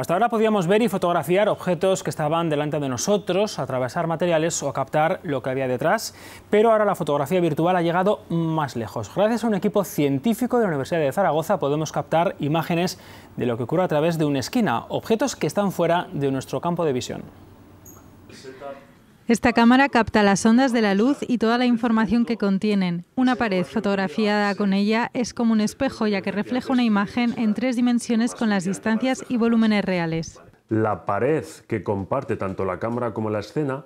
Hasta ahora podíamos ver y fotografiar objetos que estaban delante de nosotros, atravesar materiales o captar lo que había detrás, pero ahora la fotografía virtual ha llegado más lejos. Gracias a un equipo científico de la Universidad de Zaragoza podemos captar imágenes de lo que ocurre a través de una esquina, objetos que están fuera de nuestro campo de visión. Esta cámara capta las ondas de la luz y toda la información que contienen. Una pared fotografiada con ella es como un espejo ya que refleja una imagen en tres dimensiones con las distancias y volúmenes reales. La pared que comparte tanto la cámara como la escena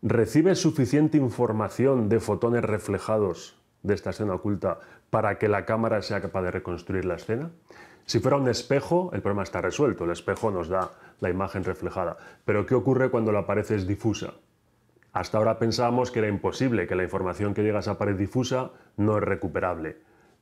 recibe suficiente información de fotones reflejados de esta escena oculta para que la cámara sea capaz de reconstruir la escena? Si fuera un espejo, el problema está resuelto, el espejo nos da la imagen reflejada. Pero ¿qué ocurre cuando la pared es difusa? Hasta ahora pensábamos que era imposible que la información que llega a esa pared difusa no es recuperable.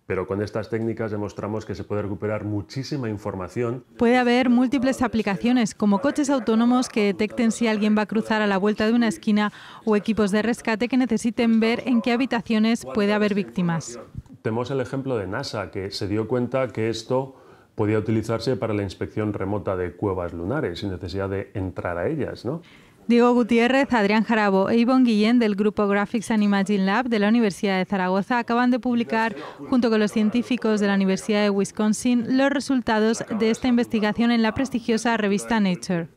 Pero con estas técnicas demostramos que se puede recuperar muchísima información. Puede haber múltiples aplicaciones, como coches autónomos que detecten si alguien va a cruzar a la vuelta de una esquina o equipos de rescate que necesiten ver en qué habitaciones puede haber víctimas. Tenemos el ejemplo de NASA, que se dio cuenta que esto podía utilizarse para la inspección remota de cuevas lunares sin necesidad de entrar a ellas, Diego Gutiérrez, Adrián Jarabo e Ivonne Guillén del grupo Graphics and Imaging Lab de la Universidad de Zaragoza acaban de publicar, junto con los científicos de la Universidad de Wisconsin, los resultados de esta investigación en la prestigiosa revista Nature.